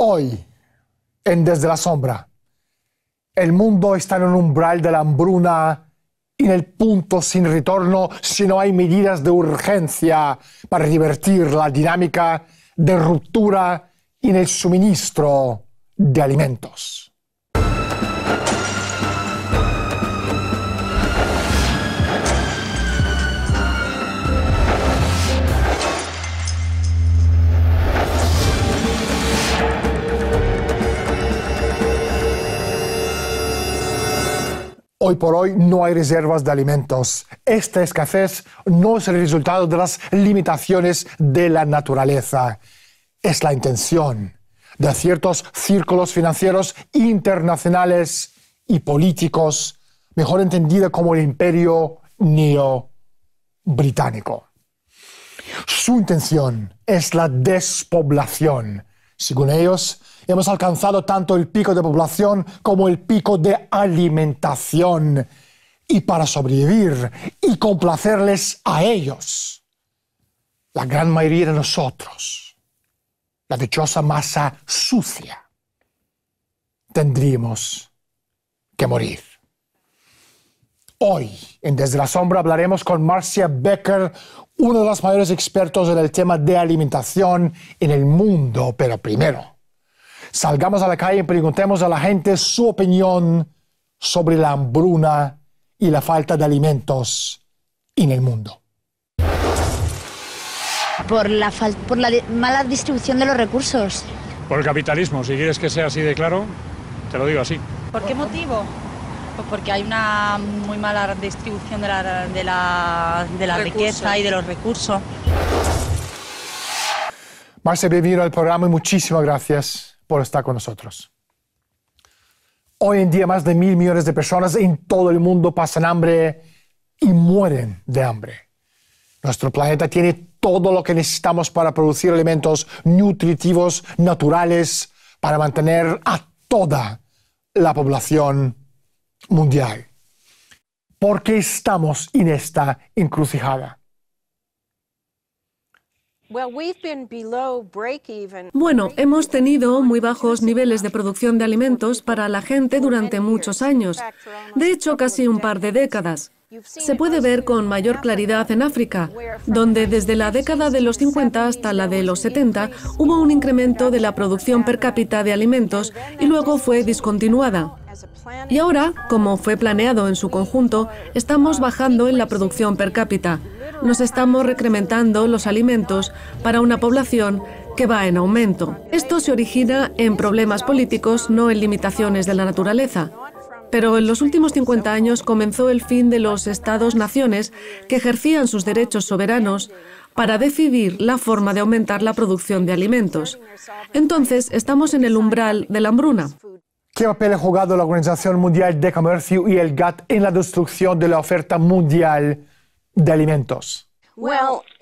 Hoy, en Desde la Sombra, el mundo está en un umbral de la hambruna y en el punto sin retorno si no hay medidas de urgencia para divertir la dinámica de ruptura en el suministro de alimentos. Hoy por hoy no hay reservas de alimentos. Esta escasez no es el resultado de las limitaciones de la naturaleza. Es la intención de ciertos círculos financieros internacionales y políticos, mejor entendida como el imperio neo-británico. Su intención es la despoblación. Según ellos, Hemos alcanzado tanto el pico de población como el pico de alimentación. Y para sobrevivir y complacerles a ellos, la gran mayoría de nosotros, la dichosa masa sucia, tendríamos que morir. Hoy, en Desde la Sombra, hablaremos con Marcia Becker, uno de los mayores expertos en el tema de alimentación en el mundo, pero primero Salgamos a la calle y preguntemos a la gente su opinión sobre la hambruna y la falta de alimentos en el mundo. Por la, por la mala distribución de los recursos. Por el capitalismo, si quieres que sea así de claro, te lo digo así. ¿Por qué motivo? Pues porque hay una muy mala distribución de la, de la riqueza y de los recursos. Marce, bienvenido al programa y muchísimas gracias por estar con nosotros. Hoy en día más de mil millones de personas en todo el mundo pasan hambre y mueren de hambre. Nuestro planeta tiene todo lo que necesitamos para producir alimentos nutritivos, naturales, para mantener a toda la población mundial. ¿Por qué estamos en esta encrucijada? Bueno, hemos tenido muy bajos niveles de producción de alimentos para la gente durante muchos años, de hecho casi un par de décadas. Se puede ver con mayor claridad en África, donde desde la década de los 50 hasta la de los 70 hubo un incremento de la producción per cápita de alimentos y luego fue discontinuada. Y ahora, como fue planeado en su conjunto, estamos bajando en la producción per cápita nos estamos recrementando los alimentos para una población que va en aumento. Esto se origina en problemas políticos, no en limitaciones de la naturaleza. Pero en los últimos 50 años comenzó el fin de los estados-naciones que ejercían sus derechos soberanos para decidir la forma de aumentar la producción de alimentos. Entonces estamos en el umbral de la hambruna. ¿Qué papel ha jugado la Organización Mundial de Comercio y el GATT en la destrucción de la oferta mundial? de alimentos.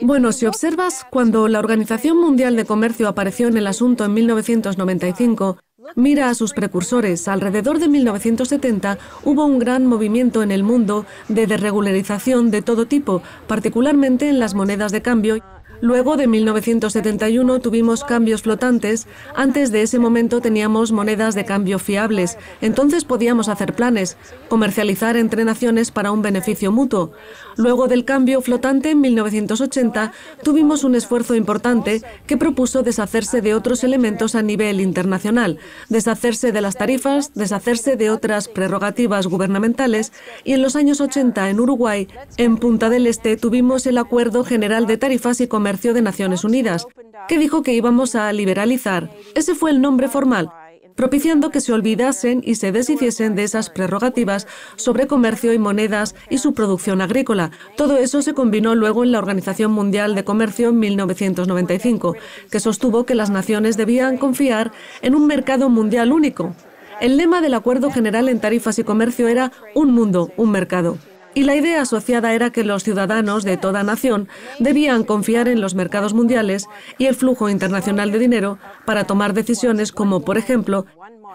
Bueno, si observas, cuando la Organización Mundial de Comercio apareció en el asunto en 1995, mira a sus precursores. Alrededor de 1970 hubo un gran movimiento en el mundo de desregularización de todo tipo, particularmente en las monedas de cambio Luego de 1971 tuvimos cambios flotantes. Antes de ese momento teníamos monedas de cambio fiables. Entonces podíamos hacer planes, comercializar entre naciones para un beneficio mutuo. Luego del cambio flotante en 1980 tuvimos un esfuerzo importante que propuso deshacerse de otros elementos a nivel internacional, deshacerse de las tarifas, deshacerse de otras prerrogativas gubernamentales y en los años 80 en Uruguay, en Punta del Este, tuvimos el Acuerdo General de Tarifas y Comercio Comercio de Naciones Unidas, que dijo que íbamos a liberalizar. Ese fue el nombre formal propiciando que se olvidasen y se deshiciesen de esas prerrogativas sobre comercio y monedas y su producción agrícola. Todo eso se combinó luego en la Organización Mundial de Comercio en 1995, que sostuvo que las naciones debían confiar en un mercado mundial único. El lema del Acuerdo General en Tarifas y Comercio era un mundo, un mercado y la idea asociada era que los ciudadanos de toda nación debían confiar en los mercados mundiales y el flujo internacional de dinero para tomar decisiones como, por ejemplo,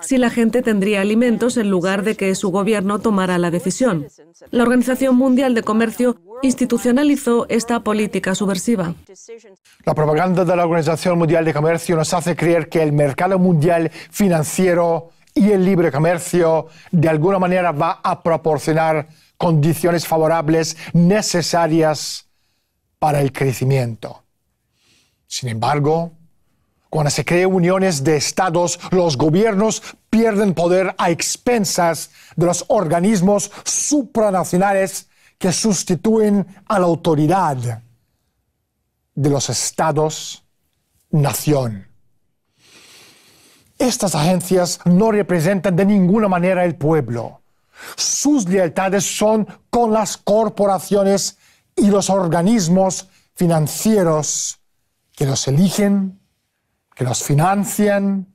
si la gente tendría alimentos en lugar de que su gobierno tomara la decisión. La Organización Mundial de Comercio institucionalizó esta política subversiva. La propaganda de la Organización Mundial de Comercio nos hace creer que el mercado mundial financiero y el libre comercio de alguna manera va a proporcionar condiciones favorables necesarias para el crecimiento. Sin embargo, cuando se crean uniones de estados, los gobiernos pierden poder a expensas de los organismos supranacionales que sustituyen a la autoridad de los estados-nación. Estas agencias no representan de ninguna manera el pueblo sus lealtades son con las corporaciones y los organismos financieros que los eligen, que los financian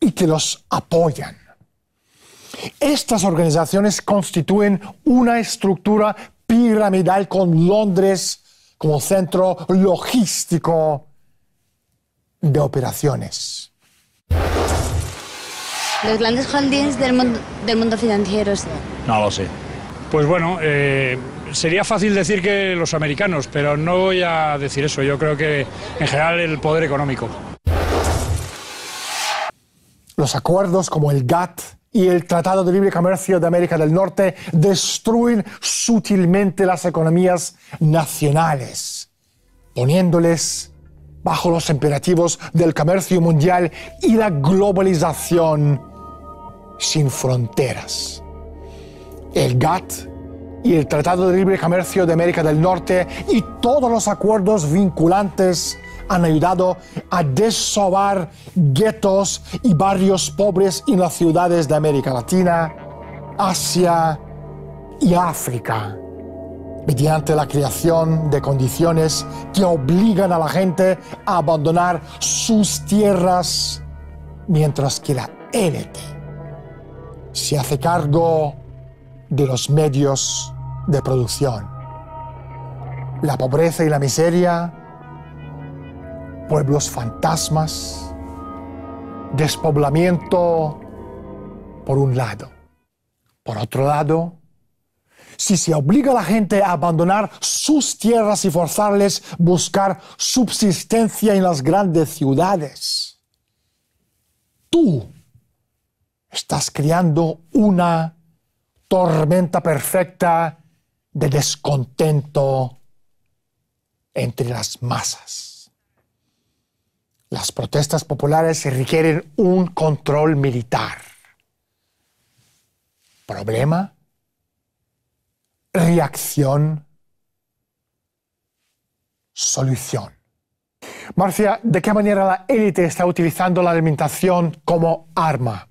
y que los apoyan. Estas organizaciones constituyen una estructura piramidal con Londres como centro logístico de operaciones. ¿Los grandes holdings del mundo, del mundo financiero? No lo sé. Pues bueno, eh, sería fácil decir que los americanos, pero no voy a decir eso. Yo creo que en general el poder económico. Los acuerdos como el GATT y el Tratado de Libre Comercio de América del Norte destruyen sutilmente las economías nacionales, poniéndoles bajo los imperativos del comercio mundial y la globalización sin fronteras. El GATT y el Tratado de Libre Comercio de América del Norte y todos los acuerdos vinculantes han ayudado a desovar guetos y barrios pobres en las ciudades de América Latina, Asia y África, mediante la creación de condiciones que obligan a la gente a abandonar sus tierras, mientras que la se hace cargo de los medios de producción. La pobreza y la miseria, pueblos fantasmas, despoblamiento por un lado. Por otro lado, si se obliga a la gente a abandonar sus tierras y forzarles buscar subsistencia en las grandes ciudades, tú estás creando una tormenta perfecta de descontento entre las masas. Las protestas populares requieren un control militar. Problema, reacción, solución. Marcia, ¿de qué manera la élite está utilizando la alimentación como arma?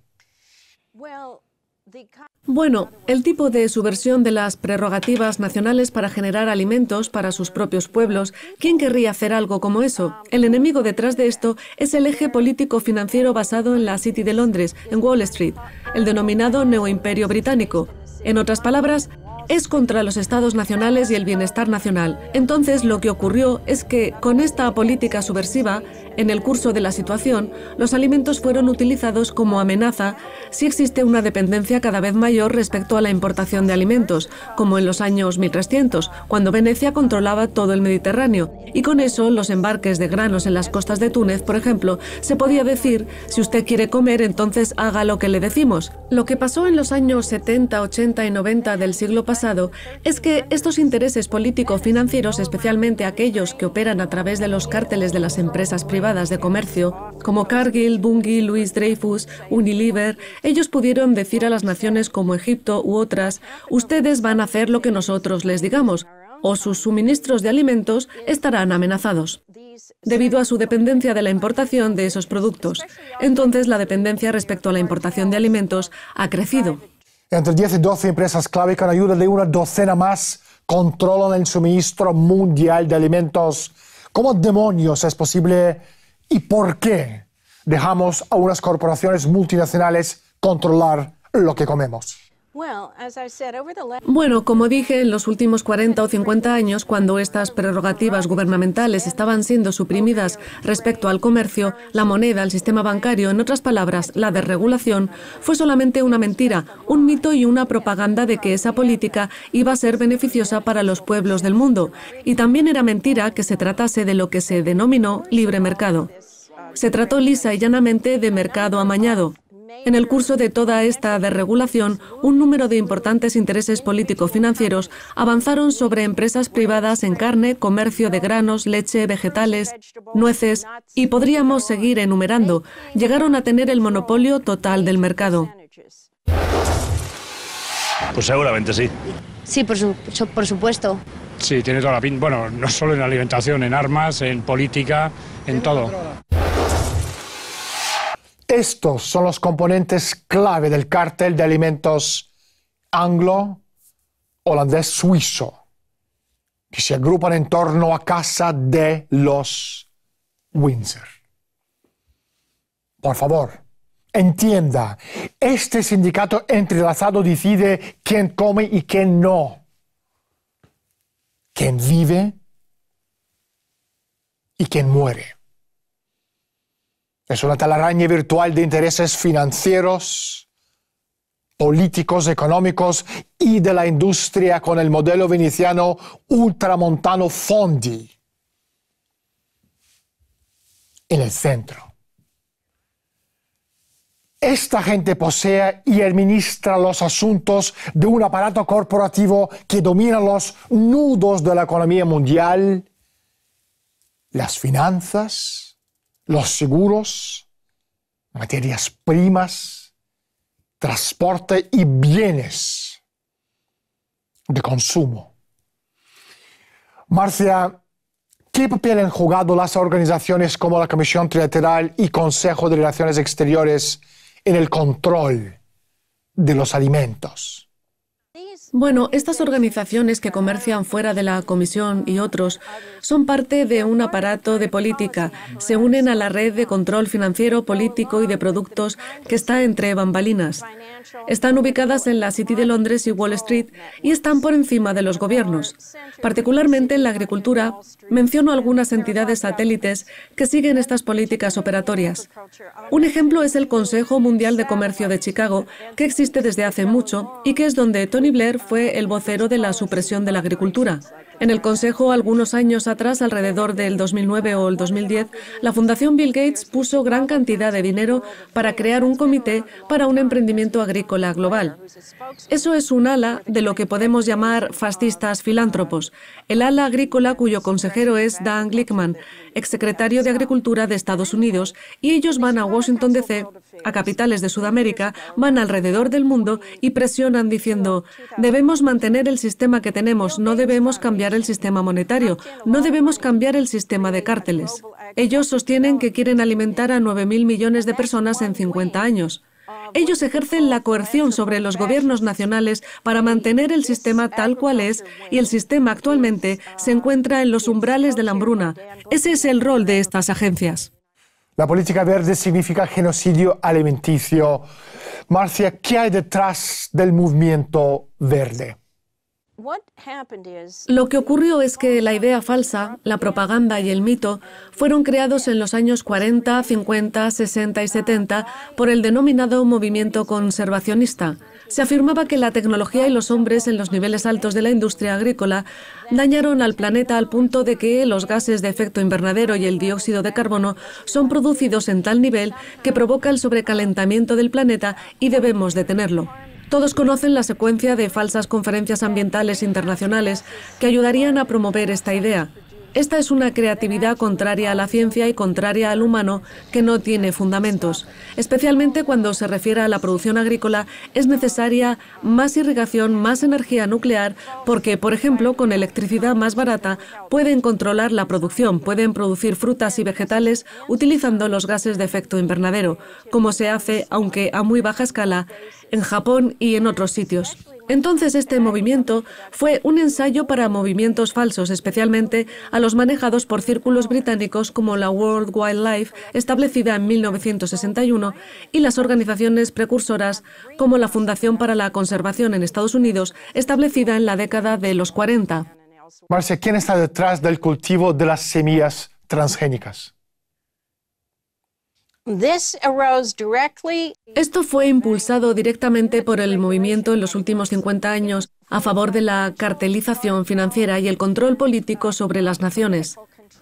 Bueno, el tipo de subversión de las prerrogativas nacionales para generar alimentos para sus propios pueblos, ¿quién querría hacer algo como eso? El enemigo detrás de esto es el eje político-financiero basado en la City de Londres, en Wall Street, el denominado neoimperio británico. En otras palabras, es contra los estados nacionales y el bienestar nacional. Entonces lo que ocurrió es que con esta política subversiva, en el curso de la situación, los alimentos fueron utilizados como amenaza si existe una dependencia cada vez mayor respecto a la importación de alimentos, como en los años 1300, cuando Venecia controlaba todo el Mediterráneo, y con eso los embarques de granos en las costas de Túnez, por ejemplo, se podía decir, si usted quiere comer, entonces haga lo que le decimos. Lo que pasó en los años 70, 80 y 90 del siglo pasado es que estos intereses político-financieros, especialmente aquellos que operan a través de los cárteles de las empresas privadas, privadas de comercio, como Cargill, Bungie, Louis Dreyfus, Unilever, ellos pudieron decir a las naciones como Egipto u otras, ustedes van a hacer lo que nosotros les digamos, o sus suministros de alimentos estarán amenazados, debido a su dependencia de la importación de esos productos. Entonces, la dependencia respecto a la importación de alimentos ha crecido. Entre 10 y 12 empresas clave con ayuda de una docena más controlan el suministro mundial de alimentos. ¿Cómo demonios es posible y por qué dejamos a unas corporaciones multinacionales controlar lo que comemos? Bueno, como dije, en los últimos 40 o 50 años, cuando estas prerrogativas gubernamentales estaban siendo suprimidas respecto al comercio, la moneda, el sistema bancario, en otras palabras, la desregulación, fue solamente una mentira, un mito y una propaganda de que esa política iba a ser beneficiosa para los pueblos del mundo. Y también era mentira que se tratase de lo que se denominó libre mercado. Se trató lisa y llanamente de mercado amañado. En el curso de toda esta desregulación, un número de importantes intereses político-financieros avanzaron sobre empresas privadas en carne, comercio de granos, leche, vegetales, nueces y podríamos seguir enumerando. Llegaron a tener el monopolio total del mercado. Pues seguramente sí. Sí, por, por supuesto. Sí, tiene toda la pinta. Bueno, no solo en alimentación, en armas, en política, en todo. Estos son los componentes clave del cártel de alimentos anglo-holandés-suizo, que se agrupan en torno a casa de los Windsor. Por favor, entienda, este sindicato entrelazado decide quién come y quién no, quién vive y quién muere. Es una talaraña virtual de intereses financieros, políticos, económicos y de la industria con el modelo veneciano ultramontano Fondi en el centro. Esta gente posee y administra los asuntos de un aparato corporativo que domina los nudos de la economía mundial, las finanzas, los seguros, materias primas, transporte y bienes de consumo. Marcia, ¿qué papel han jugado las organizaciones como la Comisión Trilateral y Consejo de Relaciones Exteriores en el control de los alimentos? Bueno, estas organizaciones que comercian fuera de la Comisión y otros son parte de un aparato de política. Se unen a la red de control financiero, político y de productos que está entre bambalinas. Están ubicadas en la City de Londres y Wall Street y están por encima de los gobiernos. Particularmente en la agricultura, menciono algunas entidades satélites que siguen estas políticas operatorias. Un ejemplo es el Consejo Mundial de Comercio de Chicago, que existe desde hace mucho y que es donde Tony Blair fue el vocero de la supresión de la agricultura. En el Consejo, algunos años atrás, alrededor del 2009 o el 2010, la Fundación Bill Gates puso gran cantidad de dinero para crear un comité para un emprendimiento agrícola global. Eso es un ala de lo que podemos llamar fascistas filántropos, el ala agrícola cuyo consejero es Dan Glickman, exsecretario de Agricultura de Estados Unidos, y ellos van a Washington, D.C., a capitales de Sudamérica, van alrededor del mundo y presionan diciendo, debemos mantener el sistema que tenemos, no debemos cambiar el sistema monetario, no debemos cambiar el sistema de cárteles. Ellos sostienen que quieren alimentar a 9.000 millones de personas en 50 años. Ellos ejercen la coerción sobre los gobiernos nacionales para mantener el sistema tal cual es y el sistema actualmente se encuentra en los umbrales de la hambruna. Ese es el rol de estas agencias. La política verde significa genocidio alimenticio. Marcia, ¿qué hay detrás del movimiento verde? Lo que ocurrió es que la idea falsa, la propaganda y el mito fueron creados en los años 40, 50, 60 y 70 por el denominado movimiento conservacionista. Se afirmaba que la tecnología y los hombres en los niveles altos de la industria agrícola dañaron al planeta al punto de que los gases de efecto invernadero y el dióxido de carbono son producidos en tal nivel que provoca el sobrecalentamiento del planeta y debemos detenerlo. Todos conocen la secuencia de falsas conferencias ambientales internacionales que ayudarían a promover esta idea. Esta es una creatividad contraria a la ciencia y contraria al humano que no tiene fundamentos. Especialmente cuando se refiere a la producción agrícola, es necesaria más irrigación, más energía nuclear, porque, por ejemplo, con electricidad más barata pueden controlar la producción, pueden producir frutas y vegetales utilizando los gases de efecto invernadero, como se hace, aunque a muy baja escala, en Japón y en otros sitios. Entonces este movimiento fue un ensayo para movimientos falsos, especialmente a los manejados por círculos británicos como la World Wildlife, establecida en 1961, y las organizaciones precursoras como la Fundación para la Conservación en Estados Unidos, establecida en la década de los 40. Marcia, ¿quién está detrás del cultivo de las semillas transgénicas? Esto fue impulsado directamente por el movimiento en los últimos 50 años a favor de la cartelización financiera y el control político sobre las naciones.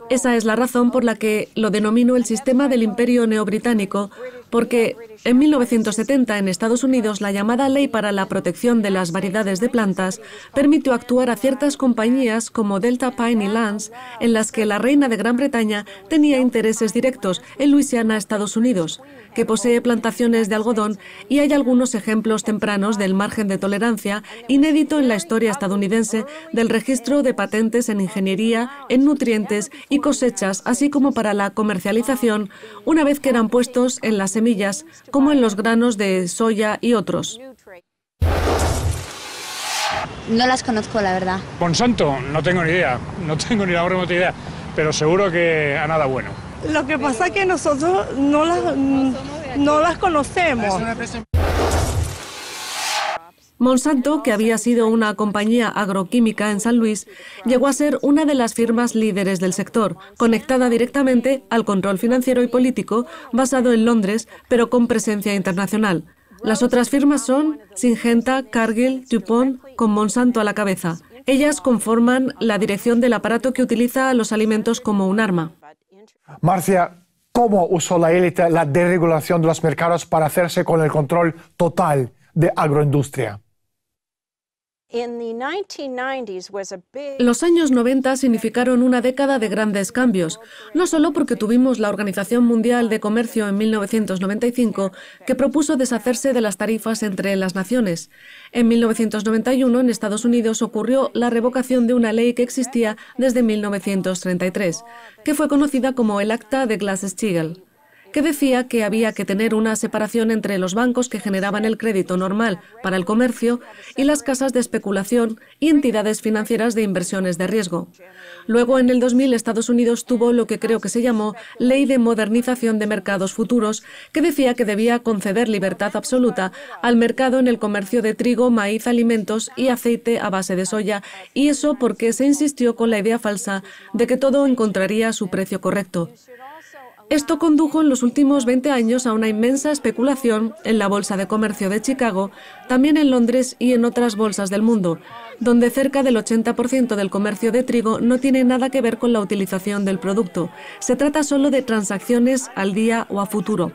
Esa es la razón por la que lo denomino el sistema del imperio neobritánico, porque en 1970 en Estados Unidos la llamada Ley para la Protección de las Variedades de Plantas permitió actuar a ciertas compañías como Delta Pine y Lance, en las que la reina de Gran Bretaña tenía intereses directos en Luisiana, Estados Unidos, que posee plantaciones de algodón y hay algunos ejemplos tempranos del margen de tolerancia inédito en la historia estadounidense del registro de patentes en ingeniería, en nutrientes y cosechas, así como para la comercialización, una vez que eran puestos en las semillas, como en los granos de soya y otros. No las conozco, la verdad. Monsanto, no tengo ni idea, no tengo ni la remota idea, pero seguro que a nada bueno. Lo que pasa es que nosotros no las, mm, no las conocemos. Monsanto, que había sido una compañía agroquímica en San Luis, llegó a ser una de las firmas líderes del sector, conectada directamente al control financiero y político basado en Londres, pero con presencia internacional. Las otras firmas son Singenta, Cargill, Dupont, con Monsanto a la cabeza. Ellas conforman la dirección del aparato que utiliza los alimentos como un arma. Marcia, ¿cómo usó la élite la deregulación de los mercados para hacerse con el control total de agroindustria? Los años 90 significaron una década de grandes cambios, no solo porque tuvimos la Organización Mundial de Comercio en 1995, que propuso deshacerse de las tarifas entre las naciones. En 1991 en Estados Unidos ocurrió la revocación de una ley que existía desde 1933, que fue conocida como el Acta de Glass-Steagall que decía que había que tener una separación entre los bancos que generaban el crédito normal para el comercio y las casas de especulación y entidades financieras de inversiones de riesgo. Luego, en el 2000, Estados Unidos tuvo lo que creo que se llamó Ley de Modernización de Mercados Futuros, que decía que debía conceder libertad absoluta al mercado en el comercio de trigo, maíz, alimentos y aceite a base de soya, y eso porque se insistió con la idea falsa de que todo encontraría su precio correcto. Esto condujo en los últimos 20 años a una inmensa especulación en la Bolsa de Comercio de Chicago, también en Londres y en otras bolsas del mundo, donde cerca del 80% del comercio de trigo no tiene nada que ver con la utilización del producto. Se trata solo de transacciones al día o a futuro.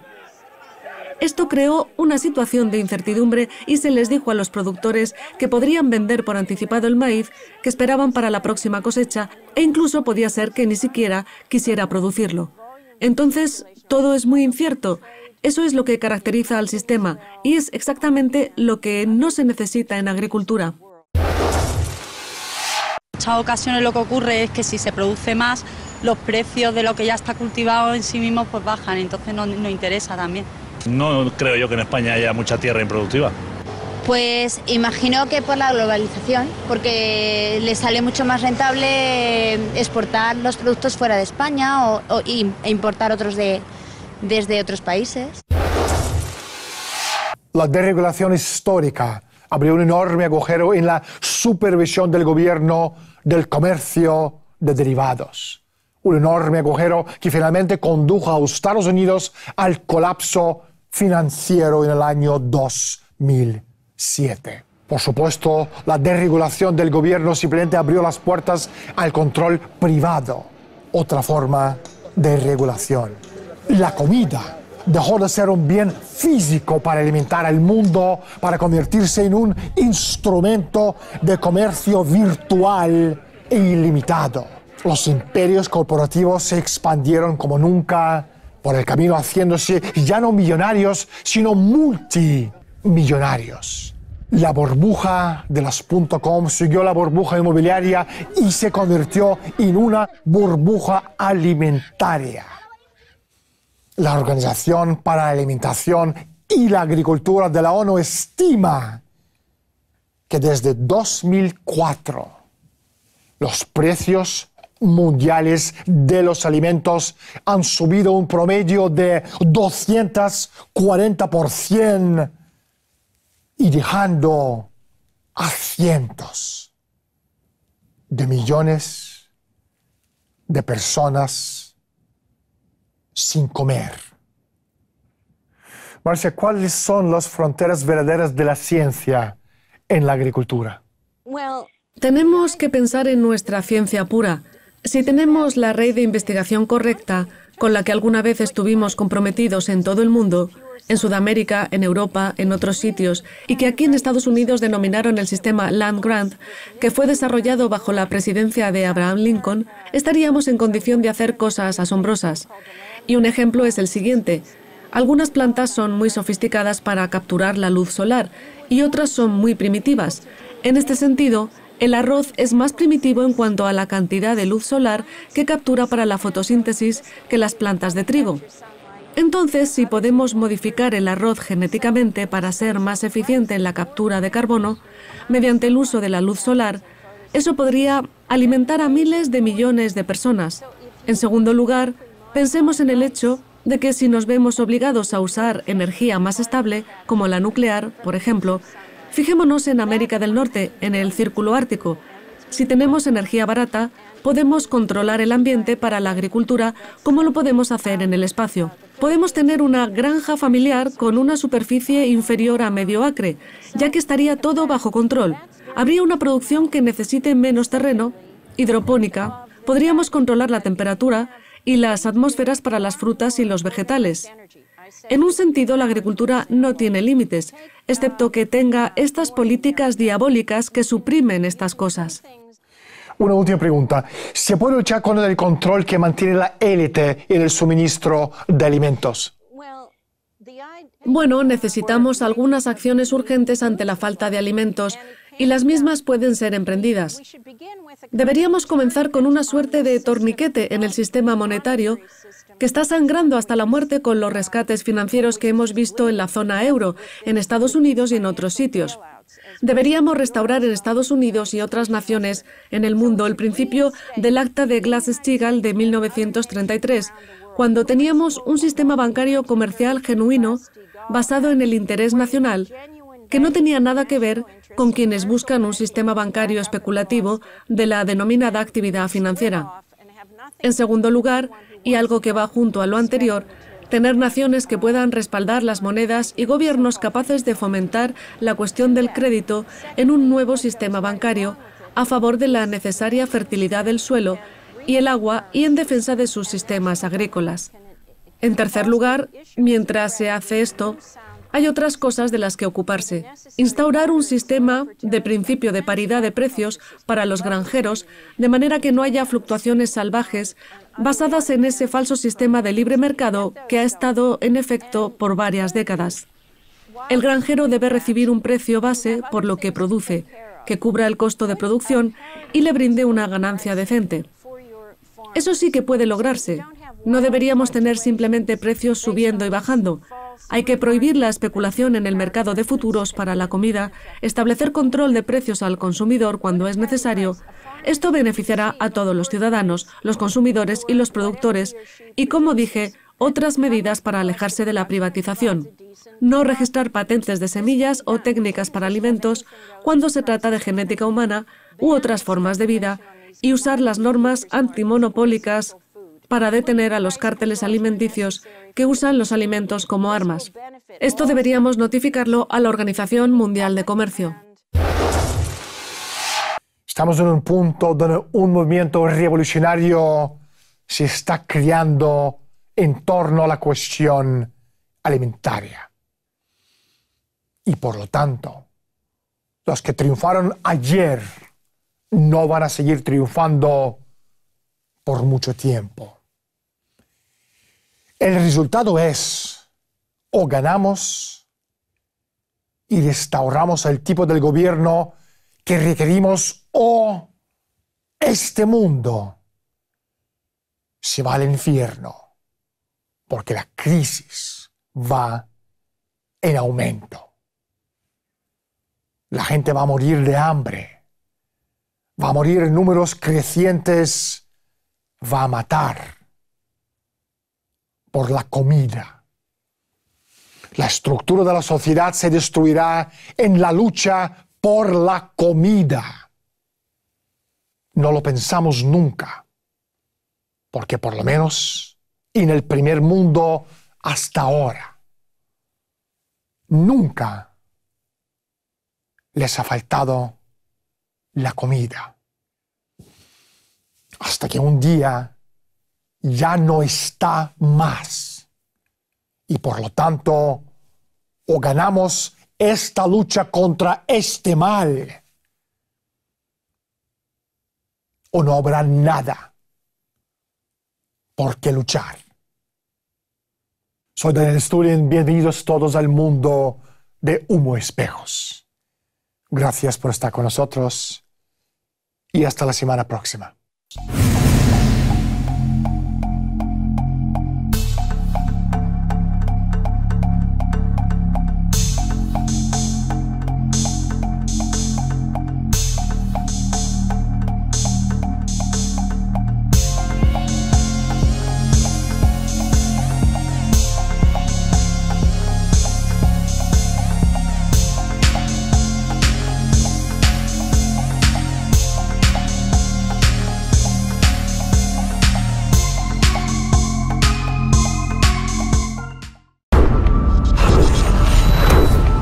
Esto creó una situación de incertidumbre y se les dijo a los productores que podrían vender por anticipado el maíz que esperaban para la próxima cosecha e incluso podía ser que ni siquiera quisiera producirlo. Entonces, todo es muy incierto. Eso es lo que caracteriza al sistema y es exactamente lo que no se necesita en agricultura. En muchas ocasiones lo que ocurre es que si se produce más, los precios de lo que ya está cultivado en sí mismo... pues bajan, entonces nos no interesa también. No creo yo que en España haya mucha tierra improductiva. Pues imagino que por la globalización, porque le sale mucho más rentable exportar los productos fuera de España o, e importar otros de, desde otros países. La desregulación histórica abrió un enorme agujero en la supervisión del gobierno del comercio de derivados. Un enorme agujero que finalmente condujo a Estados Unidos al colapso financiero en el año 2000. 7. Por supuesto, la desregulación del gobierno simplemente abrió las puertas al control privado. Otra forma de regulación. La comida dejó de ser un bien físico para alimentar al mundo, para convertirse en un instrumento de comercio virtual e ilimitado. Los imperios corporativos se expandieron como nunca, por el camino haciéndose ya no millonarios, sino multi millonarios. La burbuja de las .com siguió la burbuja inmobiliaria y se convirtió en una burbuja alimentaria. La Organización para la Alimentación y la Agricultura de la ONU estima que desde 2004 los precios mundiales de los alimentos han subido un promedio de 240% y dejando a cientos de millones de personas sin comer. Marcia, ¿cuáles son las fronteras verdaderas de la ciencia en la agricultura? Tenemos que pensar en nuestra ciencia pura. Si tenemos la red de investigación correcta, con la que alguna vez estuvimos comprometidos en todo el mundo, en Sudamérica, en Europa, en otros sitios, y que aquí en Estados Unidos denominaron el sistema Land Grant, que fue desarrollado bajo la presidencia de Abraham Lincoln, estaríamos en condición de hacer cosas asombrosas. Y un ejemplo es el siguiente. Algunas plantas son muy sofisticadas para capturar la luz solar y otras son muy primitivas. En este sentido, el arroz es más primitivo en cuanto a la cantidad de luz solar que captura para la fotosíntesis que las plantas de trigo. Entonces, si podemos modificar el arroz genéticamente para ser más eficiente en la captura de carbono, mediante el uso de la luz solar, eso podría alimentar a miles de millones de personas. En segundo lugar, pensemos en el hecho de que si nos vemos obligados a usar energía más estable, como la nuclear, por ejemplo, fijémonos en América del Norte, en el Círculo Ártico. Si tenemos energía barata, podemos controlar el ambiente para la agricultura como lo podemos hacer en el espacio. Podemos tener una granja familiar con una superficie inferior a medio acre, ya que estaría todo bajo control. Habría una producción que necesite menos terreno, hidropónica, podríamos controlar la temperatura y las atmósferas para las frutas y los vegetales. En un sentido, la agricultura no tiene límites, excepto que tenga estas políticas diabólicas que suprimen estas cosas. Una última pregunta. ¿Se puede luchar con el control que mantiene la élite en el suministro de alimentos? Bueno, necesitamos algunas acciones urgentes ante la falta de alimentos y las mismas pueden ser emprendidas. Deberíamos comenzar con una suerte de torniquete en el sistema monetario que está sangrando hasta la muerte con los rescates financieros que hemos visto en la zona euro, en Estados Unidos y en otros sitios. Deberíamos restaurar en Estados Unidos y otras naciones en el mundo el principio del Acta de Glass-Steagall de 1933, cuando teníamos un sistema bancario comercial genuino basado en el interés nacional que no tenía nada que ver con quienes buscan un sistema bancario especulativo de la denominada actividad financiera. En segundo lugar, y algo que va junto a lo anterior, tener naciones que puedan respaldar las monedas y gobiernos capaces de fomentar la cuestión del crédito en un nuevo sistema bancario a favor de la necesaria fertilidad del suelo y el agua y en defensa de sus sistemas agrícolas. En tercer lugar, mientras se hace esto, hay otras cosas de las que ocuparse. Instaurar un sistema de principio de paridad de precios para los granjeros, de manera que no haya fluctuaciones salvajes basadas en ese falso sistema de libre mercado que ha estado en efecto por varias décadas. El granjero debe recibir un precio base por lo que produce, que cubra el costo de producción y le brinde una ganancia decente. Eso sí que puede lograrse, no deberíamos tener simplemente precios subiendo y bajando. Hay que prohibir la especulación en el mercado de futuros para la comida, establecer control de precios al consumidor cuando es necesario. Esto beneficiará a todos los ciudadanos, los consumidores y los productores. Y como dije, otras medidas para alejarse de la privatización. No registrar patentes de semillas o técnicas para alimentos cuando se trata de genética humana u otras formas de vida y usar las normas antimonopólicas para detener a los cárteles alimenticios que usan los alimentos como armas. Esto deberíamos notificarlo a la Organización Mundial de Comercio. Estamos en un punto donde un movimiento revolucionario se está creando en torno a la cuestión alimentaria. Y por lo tanto, los que triunfaron ayer no van a seguir triunfando por mucho tiempo. El resultado es, o ganamos y restauramos el tipo del gobierno que requerimos, o este mundo se va al infierno, porque la crisis va en aumento. La gente va a morir de hambre, va a morir en números crecientes, va a matar por la comida. La estructura de la sociedad se destruirá en la lucha por la comida. No lo pensamos nunca, porque por lo menos en el primer mundo hasta ahora, nunca les ha faltado la comida. Hasta que un día ya no está más. Y por lo tanto, o ganamos esta lucha contra este mal, o no habrá nada por qué luchar. Soy Daniel Sturin. bienvenidos todos al mundo de Humo Espejos. Gracias por estar con nosotros y hasta la semana próxima.